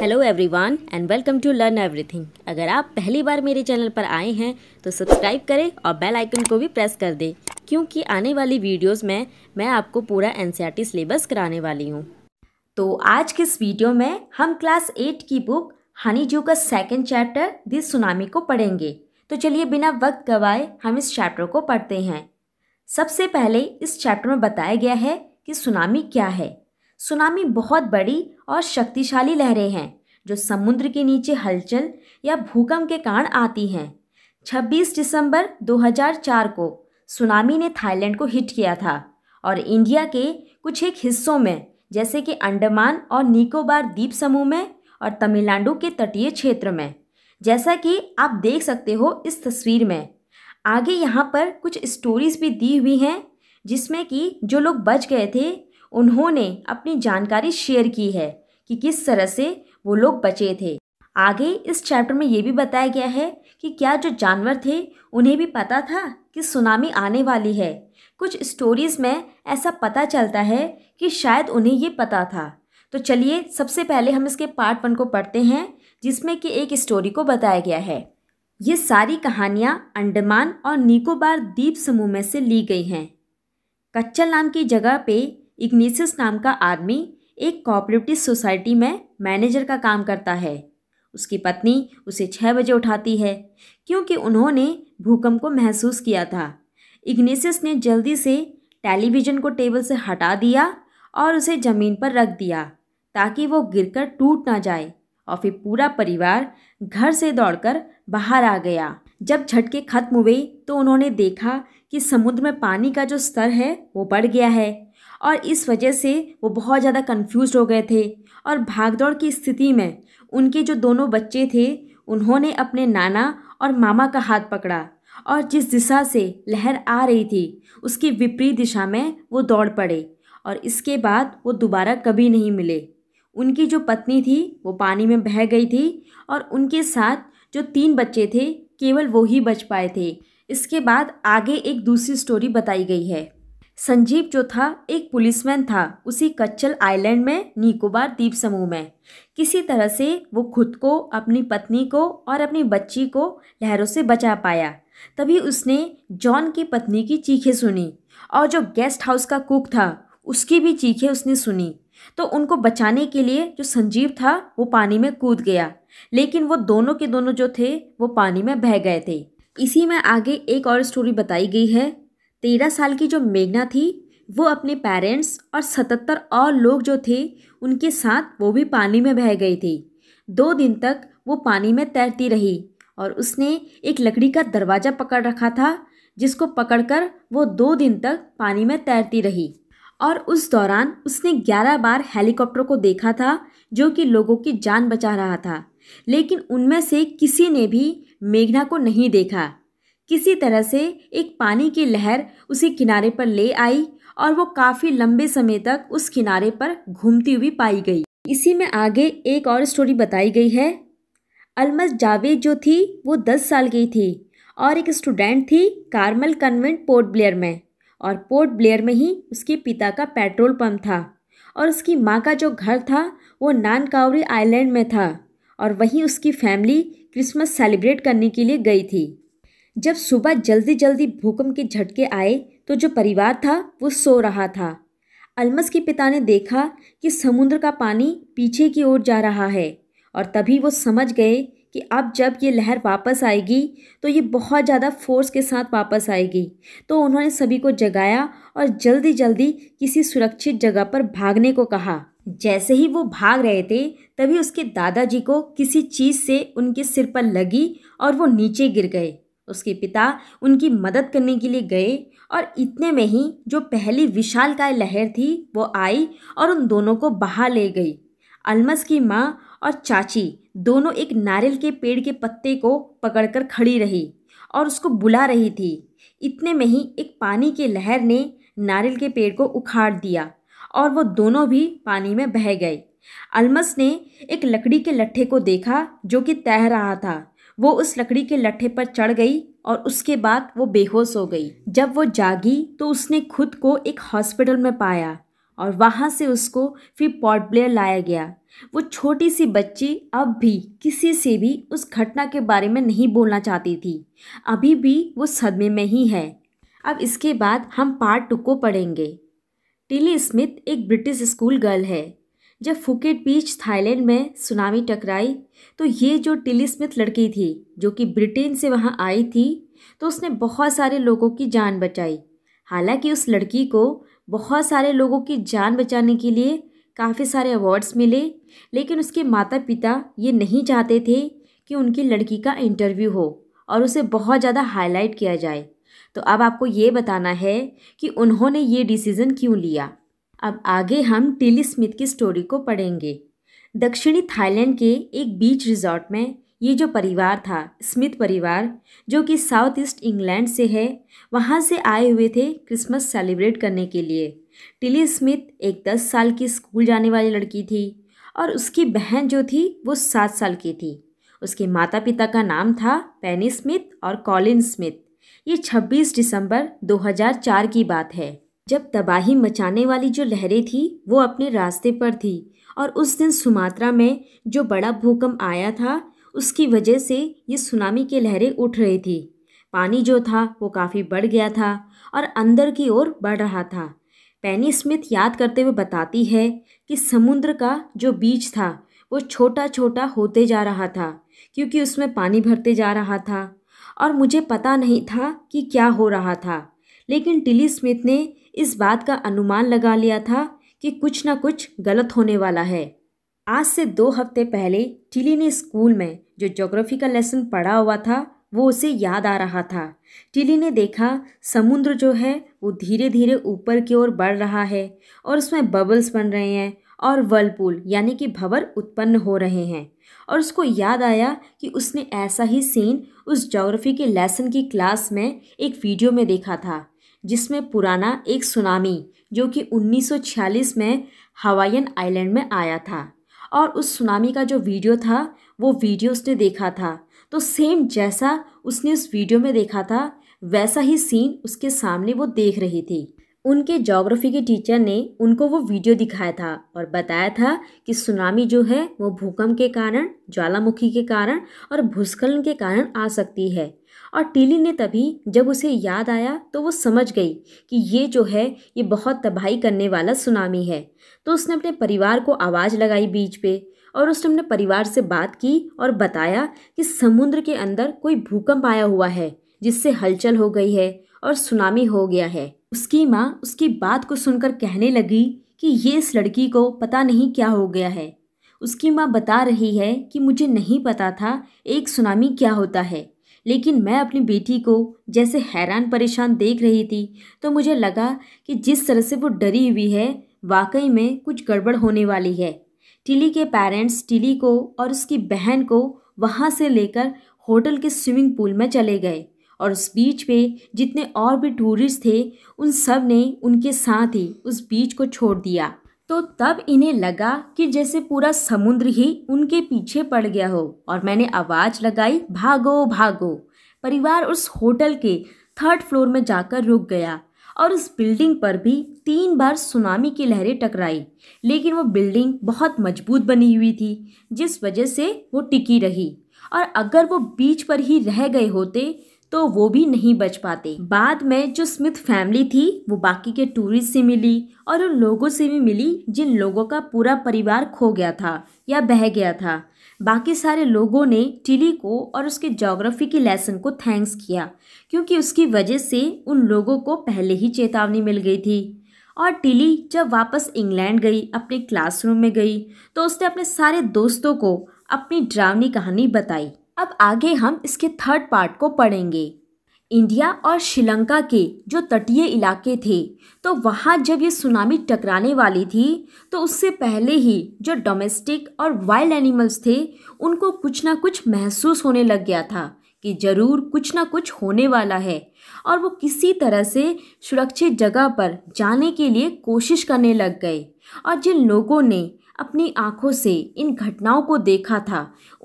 hello everyone and welcome to learn everything अगर आप पहली बार मेरे चैनल पर आए हैं तो सब्सक्राइब करें और बेल आइकन को भी प्रेस कर दें क्योंकि आने वाली वीडियोस में मैं आपको पूरा एन सिलेबस e कराने वाली हूँ तो आज के इस वीडियो में हम क्लास एट की बुक जू का सेकेंड चैप्टर दिस सुनामी को पढ़ेंगे तो चलिए बिना वक्त गवाए हम इस चैप्टर को पढ़ते हैं सबसे पहले इस चैप्टर में बताया गया है कि सुनामी क्या है सुनामी बहुत बड़ी और शक्तिशाली लहरें हैं जो समुद्र के नीचे हलचल या भूकंप के कारण आती हैं 26 दिसंबर 2004 को सुनामी ने थाईलैंड को हिट किया था और इंडिया के कुछ एक हिस्सों में जैसे कि अंडमान और निकोबार द्वीप समूह में और तमिलनाडु के तटीय क्षेत्र में जैसा कि आप देख सकते हो इस तस्वीर में आगे यहाँ पर कुछ स्टोरीज भी दी हुई हैं जिसमें कि जो लोग बच गए थे उन्होंने अपनी जानकारी शेयर की है कि किस तरह से वो लोग बचे थे आगे इस चैप्टर में ये भी बताया गया है कि क्या जो जानवर थे उन्हें भी पता था कि सुनामी आने वाली है कुछ स्टोरीज़ में ऐसा पता चलता है कि शायद उन्हें ये पता था तो चलिए सबसे पहले हम इसके पार्ट वन को पढ़ते हैं जिसमें कि एक स्टोरी को बताया गया है ये सारी कहानियाँ अंडमान और निकोबार द्वीप समूह में से ली गई हैं कच्चल नाम की जगह पे इग्नीसियस नाम का आदमी एक कोऑपरेटिव सोसाइटी में मैनेजर का काम करता है उसकी पत्नी उसे छः बजे उठाती है क्योंकि उन्होंने भूकंप को महसूस किया था इग्नीसियस ने जल्दी से टेलीविज़न को टेबल से हटा दिया और उसे ज़मीन पर रख दिया ताकि वो गिरकर टूट ना जाए और फिर पूरा परिवार घर से दौड़कर बाहर आ गया जब झटके खत्म हुए तो उन्होंने देखा कि समुद्र में पानी का जो स्तर है वो बढ़ गया है और इस वजह से वो बहुत ज़्यादा कन्फ्यूज़ हो गए थे और भागदौड़ की स्थिति में उनके जो दोनों बच्चे थे उन्होंने अपने नाना और मामा का हाथ पकड़ा और जिस दिशा से लहर आ रही थी उसकी विपरीत दिशा में वो दौड़ पड़े और इसके बाद वो दोबारा कभी नहीं मिले उनकी जो पत्नी थी वो पानी में बह गई थी और उनके साथ जो तीन बच्चे थे केवल वो ही बच पाए थे इसके बाद आगे एक दूसरी स्टोरी बताई गई है संजीव जो था एक पुलिसमैन था उसी कच्चल आइलैंड में निकोबार द्वीप समूह में किसी तरह से वो खुद को अपनी पत्नी को और अपनी बच्ची को लहरों से बचा पाया तभी उसने जॉन की पत्नी की चीखें सुनी और जो गेस्ट हाउस का कुक था उसकी भी चीखें उसने सुनी तो उनको बचाने के लिए जो संजीव था वो पानी में कूद गया लेकिन वो दोनों के दोनों जो थे वो पानी में बह गए थे इसी में आगे एक और स्टोरी बताई गई है तेरह साल की जो मेघना थी वो अपने पेरेंट्स और सतहत्तर और लोग जो थे उनके साथ वो भी पानी में बह गई थी दो दिन तक वो पानी में तैरती रही और उसने एक लकड़ी का दरवाज़ा पकड़ रखा था जिसको पकड़कर वो दो दिन तक पानी में तैरती रही और उस दौरान उसने ग्यारह बार हेलीकॉप्टर को देखा था जो कि लोगों की जान बचा रहा था लेकिन उनमें से किसी ने भी मेघना को नहीं देखा किसी तरह से एक पानी की लहर उसे किनारे पर ले आई और वो काफ़ी लंबे समय तक उस किनारे पर घूमती हुई पाई गई इसी में आगे एक और स्टोरी बताई गई है अलमस जावेद जो थी वो दस साल की थी और एक स्टूडेंट थी कार्मल कन्वेंट पोर्ट ब्लेयर में और पोर्ट ब्लेयर में ही उसके पिता का पेट्रोल पंप था और उसकी माँ का जो घर था वो नानकावरी आइलैंड में था और वहीं उसकी फैमिली क्रिसमस सेलिब्रेट करने के लिए गई थी जब सुबह जल्दी जल्दी भूकंप के झटके आए तो जो परिवार था वो सो रहा था अलमस के पिता ने देखा कि समुद्र का पानी पीछे की ओर जा रहा है और तभी वो समझ गए कि अब जब ये लहर वापस आएगी तो ये बहुत ज़्यादा फोर्स के साथ वापस आएगी तो उन्होंने सभी को जगाया और जल्दी जल्दी किसी सुरक्षित जगह पर भागने को कहा जैसे ही वो भाग रहे थे तभी उसके दादाजी को किसी चीज़ से उनके सिर पर लगी और वो नीचे गिर गए उसके पिता उनकी मदद करने के लिए गए और इतने में ही जो पहली विशालकाय लहर थी वो आई और उन दोनों को बहा ले गई अलमस की माँ और चाची दोनों एक नारियल के पेड़ के पत्ते को पकड़कर खड़ी रही और उसको बुला रही थी इतने में ही एक पानी की लहर ने नारियल के पेड़ को उखाड़ दिया और वो दोनों भी पानी में बह गए अलमस ने एक लकड़ी के लट्ठे को देखा जो कि तैर रहा था वो उस लकड़ी के लट्ठे पर चढ़ गई और उसके बाद वो बेहोश हो गई जब वो जागी तो उसने खुद को एक हॉस्पिटल में पाया और वहाँ से उसको फिर पॉट ब्लेयर लाया गया वो छोटी सी बच्ची अब भी किसी से भी उस घटना के बारे में नहीं बोलना चाहती थी अभी भी वो सदमे में ही है अब इसके बाद हम पार्ट टू को पढ़ेंगे टिली स्मिथ एक ब्रिटिश स्कूल गर्ल है जब फुकेट बीच थाईलैंड में सुनामी टकराई तो ये जो टिली स्मिथ लड़की थी जो कि ब्रिटेन से वहाँ आई थी तो उसने बहुत सारे लोगों की जान बचाई हालांकि उस लड़की को बहुत सारे लोगों की जान बचाने के लिए काफ़ी सारे अवार्ड्स मिले लेकिन उसके माता पिता ये नहीं चाहते थे कि उनकी लड़की का इंटरव्यू हो और उसे बहुत ज़्यादा हाईलाइट किया जाए तो अब आपको ये बताना है कि उन्होंने ये डिसीज़न क्यों लिया अब आगे हम टिली स्मिथ की स्टोरी को पढ़ेंगे दक्षिणी थाईलैंड के एक बीच रिजॉर्ट में ये जो परिवार था स्मिथ परिवार जो कि साउथ ईस्ट इंग्लैंड से है वहाँ से आए हुए थे क्रिसमस सेलिब्रेट करने के लिए टिली स्मिथ एक दस साल की स्कूल जाने वाली लड़की थी और उसकी बहन जो थी वो सात साल की थी उसके माता पिता का नाम था पैनी स्मिथ और कॉलिन स्मिथ ये 26 दिसंबर 2004 की बात है जब तबाही मचाने वाली जो लहरें थी वो अपने रास्ते पर थी और उस दिन सुमात्रा में जो बड़ा भूकंप आया था उसकी वजह से ये सुनामी की लहरें उठ रही थी पानी जो था वो काफ़ी बढ़ गया था और अंदर की ओर बढ़ रहा था पैनी स्मिथ याद करते हुए बताती है कि समुद्र का जो बीच था वो छोटा छोटा होते जा रहा था क्योंकि उसमें पानी भरते जा रहा था और मुझे पता नहीं था कि क्या हो रहा था लेकिन टिली स्मिथ ने इस बात का अनुमान लगा लिया था कि कुछ ना कुछ गलत होने वाला है आज से दो हफ्ते पहले टिली ने स्कूल में जो जोग्राफी का लेसन पढ़ा हुआ था वो उसे याद आ रहा था टिली ने देखा समुद्र जो है वो धीरे धीरे ऊपर की ओर बढ़ रहा है और उसमें बबल्स बन रहे हैं और वर्लपूल यानी कि भंवर उत्पन्न हो रहे हैं और उसको याद आया कि उसने ऐसा ही सीन उस जोग्राफी के लेसन की क्लास में एक वीडियो में देखा था जिसमें पुराना एक सुनामी जो कि 1946 में हवाईन आइलैंड में आया था और उस सुनामी का जो वीडियो था वो वीडियो उसने देखा था तो सेम जैसा उसने उस वीडियो में देखा था वैसा ही सीन उसके सामने वो देख रही थी उनके जोग्राफी के टीचर ने उनको वो वीडियो दिखाया था और बताया था कि सुनामी जो है वो भूकंप के कारण ज्वालामुखी के कारण और भूस्खलन के कारण आ सकती है और टीली ने तभी जब उसे याद आया तो वो समझ गई कि ये जो है ये बहुत तबाही करने वाला सुनामी है तो उसने अपने परिवार को आवाज़ लगाई बीच पे और उसने अपने परिवार से बात की और बताया कि समुद्र के अंदर कोई भूकंप आया हुआ है जिससे हलचल हो गई है और सुनामी हो गया है उसकी माँ उसकी बात को सुनकर कहने लगी कि ये इस लड़की को पता नहीं क्या हो गया है उसकी माँ बता रही है कि मुझे नहीं पता था एक सुनामी क्या होता है लेकिन मैं अपनी बेटी को जैसे हैरान परेशान देख रही थी तो मुझे लगा कि जिस तरह से वो डरी हुई है वाकई में कुछ गड़बड़ होने वाली है टिली के पेरेंट्स टिली को और उसकी बहन को वहाँ से लेकर होटल के स्विमिंग पूल में चले गए और उस बीच पे जितने और भी टूरिस्ट थे उन सब ने उनके साथ ही उस बीच को छोड़ दिया तो तब इन्हें लगा कि जैसे पूरा समुद्र ही उनके पीछे पड़ गया हो और मैंने आवाज़ लगाई भागो भागो परिवार उस होटल के थर्ड फ्लोर में जाकर रुक गया और उस बिल्डिंग पर भी तीन बार सुनामी की लहरें टकराई लेकिन वो बिल्डिंग बहुत मजबूत बनी हुई थी जिस वजह से वो टिकी रही और अगर वो बीच पर ही रह गए होते तो वो भी नहीं बच पाते बाद में जो स्मिथ फैमिली थी वो बाकी के टूरिस्ट से मिली और उन लोगों से भी मिली जिन लोगों का पूरा परिवार खो गया था या बह गया था बाकी सारे लोगों ने टिली को और उसके जोग्राफी की लेसन को थैंक्स किया क्योंकि उसकी वजह से उन लोगों को पहले ही चेतावनी मिल गई थी और टिली जब वापस इंग्लैंड गई अपने क्लासरूम में गई तो उसने अपने सारे दोस्तों को अपनी ड्रावनी कहानी बताई अब आगे हम इसके थर्ड पार्ट को पढ़ेंगे इंडिया और श्रीलंका के जो तटीय इलाके थे तो वहाँ जब ये सुनामी टकराने वाली थी तो उससे पहले ही जो डोमेस्टिक और वाइल्ड एनिमल्स थे उनको कुछ ना कुछ महसूस होने लग गया था कि ज़रूर कुछ ना कुछ होने वाला है और वो किसी तरह से सुरक्षित जगह पर जाने के लिए कोशिश करने लग गए और जिन लोगों ने अपनी आँखों से इन घटनाओं को देखा था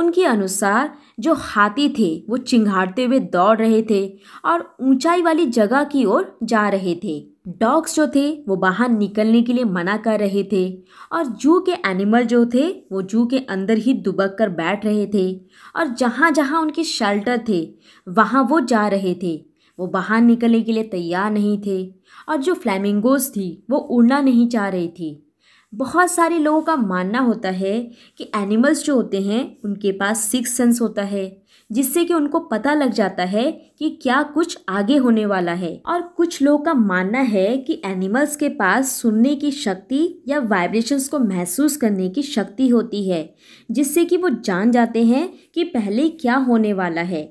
उनके अनुसार जो हाथी थे वो चिंघाड़ते हुए दौड़ रहे थे और ऊंचाई वाली जगह की ओर जा रहे थे डॉग्स जो थे वो बाहर निकलने के लिए मना कर रहे थे और जू के एनिमल जो थे वो जू के अंदर ही दुबक कर बैठ रहे थे और जहाँ जहाँ उनके शेल्टर थे वहाँ वो जा रहे थे वो बाहर निकलने के लिए तैयार नहीं थे और जो फ्लैमिंगोज थी वो उड़ना नहीं चाह रही थी बहुत सारे लोगों का मानना होता है कि एनिमल्स जो होते हैं उनके पास सिक्स सेंस होता है जिससे कि उनको पता लग जाता है कि क्या कुछ आगे होने वाला है और कुछ लोगों का मानना है कि एनिमल्स के पास सुनने की शक्ति या वाइब्रेशंस को महसूस करने की शक्ति होती है जिससे कि वो जान जाते हैं कि पहले क्या होने वाला है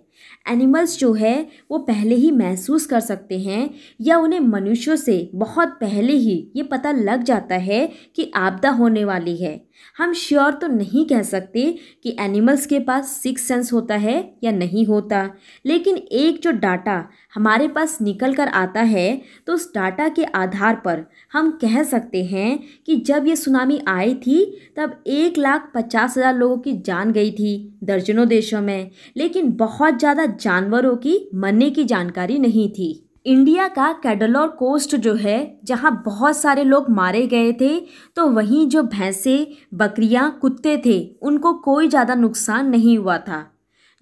एनिमल्स जो है वो पहले ही महसूस कर सकते हैं या उन्हें मनुष्यों से बहुत पहले ही ये पता लग जाता है कि आपदा होने वाली है हम श्योर तो नहीं कह सकते कि एनिमल्स के पास सिक्स सेंस होता है या नहीं होता लेकिन एक जो डाटा हमारे पास निकल कर आता है तो उस डाटा के आधार पर हम कह सकते हैं कि जब ये सुनामी आई थी तब एक लाख पचास हज़ार लोगों की जान गई थी दर्जनों देशों में लेकिन बहुत ज़्यादा जानवरों की मरने की जानकारी नहीं थी इंडिया का कैडलोर कोस्ट जो है जहाँ बहुत सारे लोग मारे गए थे तो वहीं जो भैंसे बकरियाँ कुत्ते थे उनको कोई ज़्यादा नुकसान नहीं हुआ था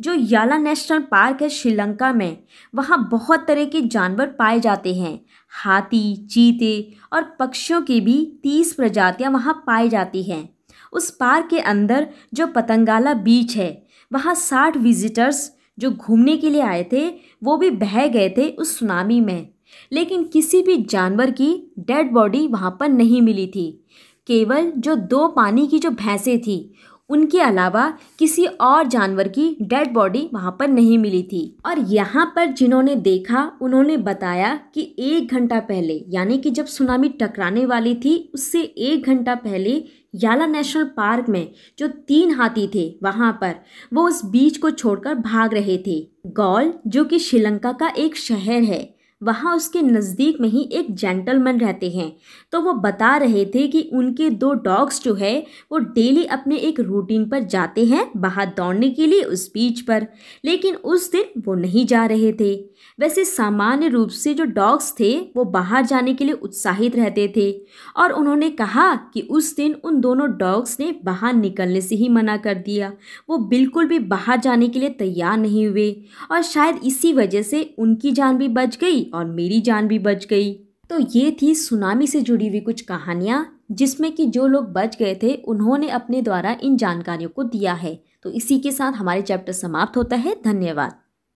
जो याला नेशनल पार्क है श्रीलंका में वहाँ बहुत तरह के जानवर पाए जाते हैं हाथी चीते और पक्षियों की भी तीस प्रजातियाँ वहाँ पाई जाती हैं उस पार्क के अंदर जो पतंगाला बीच है वहाँ साठ विजिटर्स जो घूमने के लिए आए थे वो भी बह गए थे उस सुनामी में लेकिन किसी भी जानवर की डेड बॉडी वहाँ पर नहीं मिली थी केवल जो दो पानी की जो भैंसें थी उनके अलावा किसी और जानवर की डेड बॉडी वहाँ पर नहीं मिली थी और यहाँ पर जिन्होंने देखा उन्होंने बताया कि एक घंटा पहले यानी कि जब सुनामी टकराने वाली थी उससे एक घंटा पहले याला नेशनल पार्क में जो तीन हाथी थे वहाँ पर वो उस बीच को छोड़कर भाग रहे थे गौल जो कि श्रीलंका का एक शहर है वहाँ उसके नज़दीक में ही एक जेंटलमैन रहते हैं तो वो बता रहे थे कि उनके दो डॉग्स जो है वो डेली अपने एक रूटीन पर जाते हैं बाहर दौड़ने के लिए उस बीच पर लेकिन उस दिन वो नहीं जा रहे थे वैसे सामान्य रूप से जो डॉग्स थे वो बाहर जाने के लिए उत्साहित रहते थे और उन्होंने कहा कि उस दिन उन दोनों डॉग्स ने बाहर निकलने से ही मना कर दिया वो बिल्कुल भी बाहर जाने के लिए तैयार नहीं हुए और शायद इसी वजह से उनकी जान भी बच गई और मेरी जान भी बच गई तो ये थी सुनामी से जुड़ी हुई कुछ कहानियाँ जिसमें कि जो लोग बच गए थे उन्होंने अपने द्वारा इन जानकारियों को दिया है तो इसी के साथ हमारे चैप्टर समाप्त होता है धन्यवाद